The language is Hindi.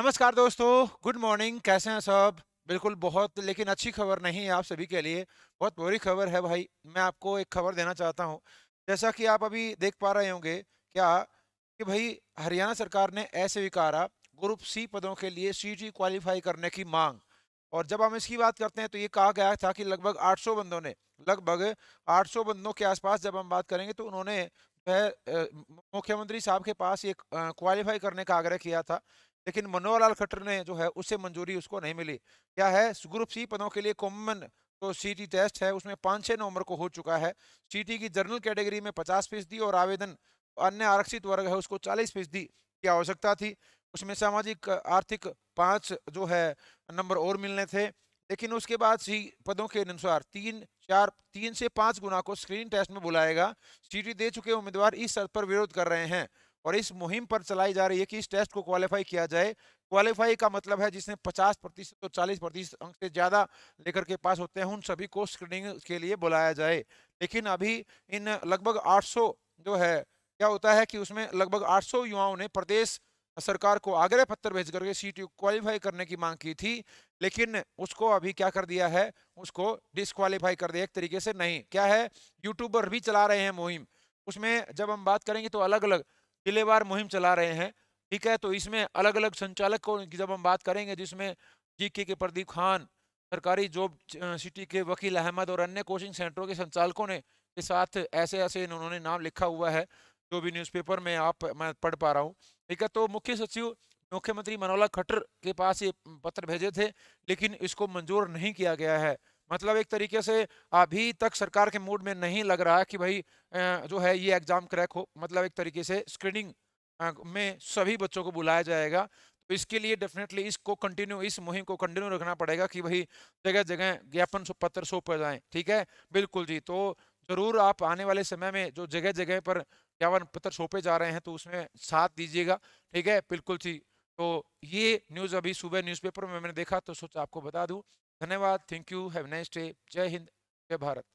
नमस्कार दोस्तों गुड मॉर्निंग कैसे हैं सब बिल्कुल बहुत लेकिन अच्छी खबर नहीं है आप सभी के लिए बहुत बुरी खबर है भाई मैं आपको एक खबर देना चाहता हूं जैसा कि आप अभी देख पा रहे होंगे क्या कि भाई हरियाणा सरकार ने ऐसे विकारा ग्रुप सी पदों के लिए सी टी क्वालिफाई करने की मांग और जब हम इसकी बात करते हैं तो ये कहा गया था कि लगभग आठ बंदों ने लगभग आठ बंदों के आसपास जब हम बात करेंगे तो उन्होंने मुख्यमंत्री साहब के पास ये क्वालिफाई करने का आग्रह किया था लेकिन मनोहर लाल खट्टर ने जो है उससे मंजूरी उसको नहीं मिली क्या है ग्रुप सी पदों के लिए कॉमन तो सीटी टेस्ट है उसमें पाँच छः नवंबर को हो चुका है सीटी की जनरल कैटेगरी में पचास फीसदी और आवेदन अन्य आरक्षित वर्ग है उसको चालीस फीसदी की आवश्यकता थी उसमें सामाजिक आर्थिक पाँच जो है नंबर और मिलने थे लेकिन उसके बाद सी पदों के अनुसार तीन चार तीन से पाँच गुना को स्क्रीन टेस्ट में बुलाएगा सीटी दे चुके उम्मीदवार इस शर्त पर विरोध कर रहे हैं और इस मुहिम पर चलाई जा रही है कि इस टेस्ट को क्वालिफाई किया जाए क्वालिफाई का मतलब है जिसने 50 प्रतिशत तो और 40 प्रतिशत अंक से ज़्यादा लेकर के पास होते हैं उन सभी को स्क्रीनिंग के लिए बुलाया जाए लेकिन अभी इन लगभग 800 जो है क्या होता है कि उसमें लगभग 800 युवाओं ने प्रदेश सरकार को आग्रह पत्र भेज करके सी क्वालिफाई करने की मांग की थी लेकिन उसको अभी क्या कर दिया है उसको डिसक्वालीफाई कर दिया एक तरीके से नहीं क्या है यूट्यूबर भी चला रहे हैं मुहिम उसमें जब हम बात करेंगे तो अलग अलग जिलेवार मुहिम चला रहे हैं ठीक है तो इसमें अलग अलग संचालक की जब हम बात करेंगे जिसमें जी के, के प्रदीप खान सरकारी जॉब सिटी के वकील अहमद और अन्य कोचिंग सेंटरों के संचालकों ने के साथ ऐसे ऐसे इन्होंने नाम लिखा हुआ है जो भी न्यूज़पेपर में आप मैं पढ़ पा रहा हूँ ठीक है तो मुख्य सचिव मुख्यमंत्री मनोहर खट्टर के पास ये पत्र भेजे थे लेकिन इसको मंजूर नहीं किया गया है मतलब एक तरीके से अभी तक सरकार के मूड में नहीं लग रहा कि भाई जो है ये एग्ज़ाम क्रैक हो मतलब एक तरीके से स्क्रीनिंग में सभी बच्चों को बुलाया जाएगा तो इसके लिए डेफिनेटली इसको कंटिन्यू इस मुहिम को कंटिन्यू रखना पड़ेगा कि भाई जगह जगह ज्ञापन पत्र सौंप जाएँ ठीक है बिल्कुल जी तो ज़रूर आप आने वाले समय में जो जगह जगह पर ज्ञापन पत्र सौंपे जा रहे हैं तो उसमें साथ दीजिएगा ठीक है बिल्कुल जी तो ये न्यूज़ अभी सुबह न्यूज़पेपर में मैंने देखा तो सोचा आपको बता दूँ धन्यवाद thank you have nice day जय हिंद जय भारत